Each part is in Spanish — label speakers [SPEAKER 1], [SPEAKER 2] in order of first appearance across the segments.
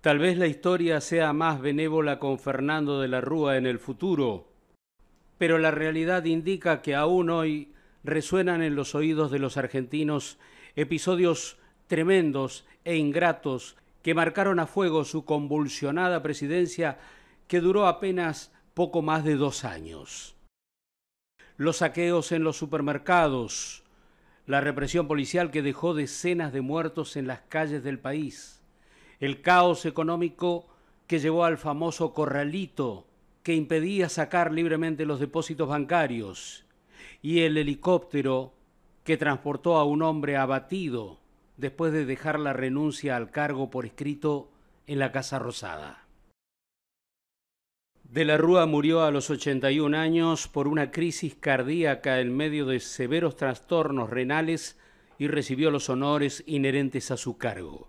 [SPEAKER 1] Tal vez la historia sea más benévola con Fernando de la Rúa en el futuro, pero la realidad indica que aún hoy resuenan en los oídos de los argentinos episodios tremendos e ingratos que marcaron a fuego su convulsionada presidencia que duró apenas poco más de dos años. Los saqueos en los supermercados, la represión policial que dejó decenas de muertos en las calles del país, el caos económico que llevó al famoso corralito que impedía sacar libremente los depósitos bancarios y el helicóptero que transportó a un hombre abatido después de dejar la renuncia al cargo por escrito en la Casa Rosada. De la Rúa murió a los 81 años por una crisis cardíaca en medio de severos trastornos renales y recibió los honores inherentes a su cargo.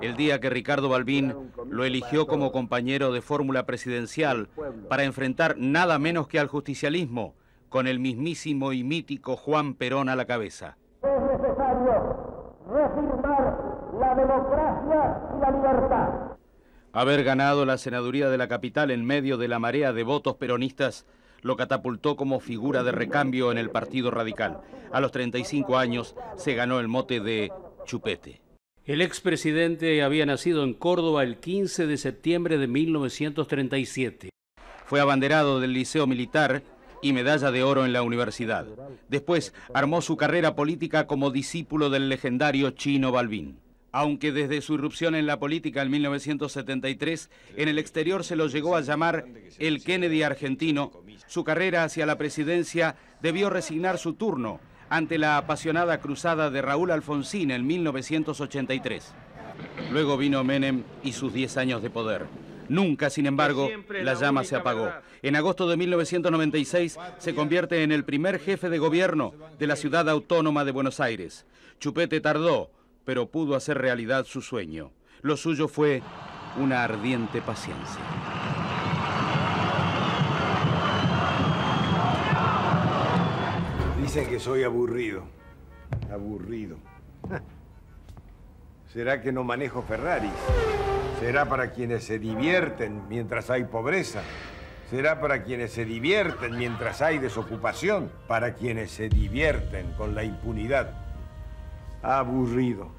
[SPEAKER 1] el día que Ricardo Balbín lo eligió como compañero de fórmula presidencial para enfrentar nada menos que al justicialismo, con el mismísimo y mítico Juan Perón a la cabeza. Es necesario reafirmar la democracia y la libertad. Haber ganado la senaduría de la capital en medio de la marea de votos peronistas lo catapultó como figura de recambio en el Partido Radical. A los 35 años se ganó el mote de chupete. El expresidente había nacido en Córdoba el 15 de septiembre de 1937. Fue abanderado del Liceo Militar y medalla de oro en la universidad. Después armó su carrera política como discípulo del legendario Chino Balbín. Aunque desde su irrupción en la política en 1973, en el exterior se lo llegó a llamar el Kennedy argentino, su carrera hacia la presidencia debió resignar su turno ante la apasionada cruzada de Raúl Alfonsín en 1983. Luego vino Menem y sus 10 años de poder. Nunca, sin embargo, la llama se apagó. En agosto de 1996 se convierte en el primer jefe de gobierno de la ciudad autónoma de Buenos Aires. Chupete tardó, pero pudo hacer realidad su sueño. Lo suyo fue una ardiente paciencia. Dicen que soy aburrido. Aburrido. ¿Será que no manejo Ferraris? ¿Será para quienes se divierten mientras hay pobreza? ¿Será para quienes se divierten mientras hay desocupación? ¿Para quienes se divierten con la impunidad? Aburrido.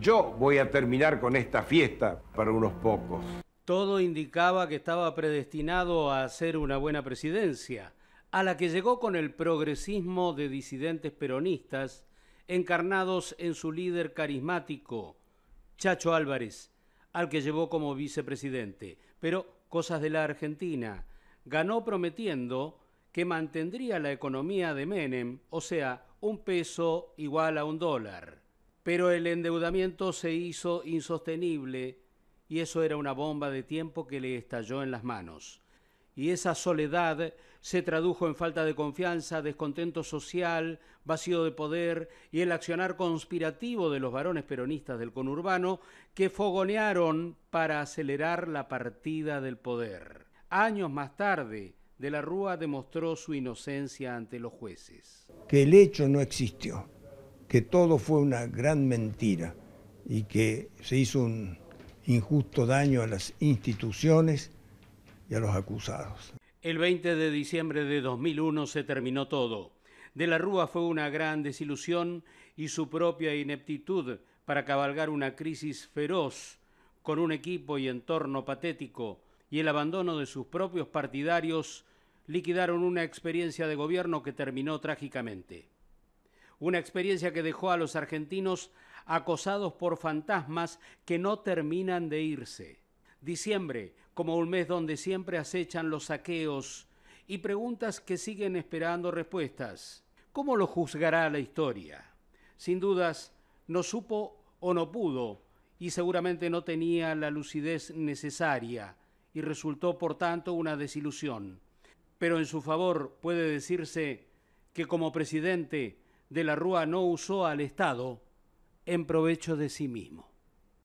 [SPEAKER 1] Yo voy a terminar con esta fiesta para unos pocos. Todo indicaba que estaba predestinado a hacer una buena presidencia a la que llegó con el progresismo de disidentes peronistas encarnados en su líder carismático, Chacho Álvarez, al que llevó como vicepresidente. Pero cosas de la Argentina. Ganó prometiendo que mantendría la economía de Menem, o sea, un peso igual a un dólar. Pero el endeudamiento se hizo insostenible y eso era una bomba de tiempo que le estalló en las manos y esa soledad se tradujo en falta de confianza, descontento social, vacío de poder y el accionar conspirativo de los varones peronistas del conurbano que fogonearon para acelerar la partida del poder. Años más tarde, de la Rúa demostró su inocencia ante los jueces. Que el hecho no existió, que todo fue una gran mentira y que se hizo un injusto daño a las instituciones y a los acusados. El 20 de diciembre de 2001 se terminó todo. De la Rúa fue una gran desilusión y su propia ineptitud para cabalgar una crisis feroz con un equipo y entorno patético y el abandono de sus propios partidarios liquidaron una experiencia de gobierno que terminó trágicamente. Una experiencia que dejó a los argentinos acosados por fantasmas que no terminan de irse. Diciembre como un mes donde siempre acechan los saqueos y preguntas que siguen esperando respuestas. ¿Cómo lo juzgará la historia? Sin dudas, no supo o no pudo y seguramente no tenía la lucidez necesaria y resultó por tanto una desilusión. Pero en su favor puede decirse que como presidente de la Rúa no usó al Estado en provecho de sí mismo.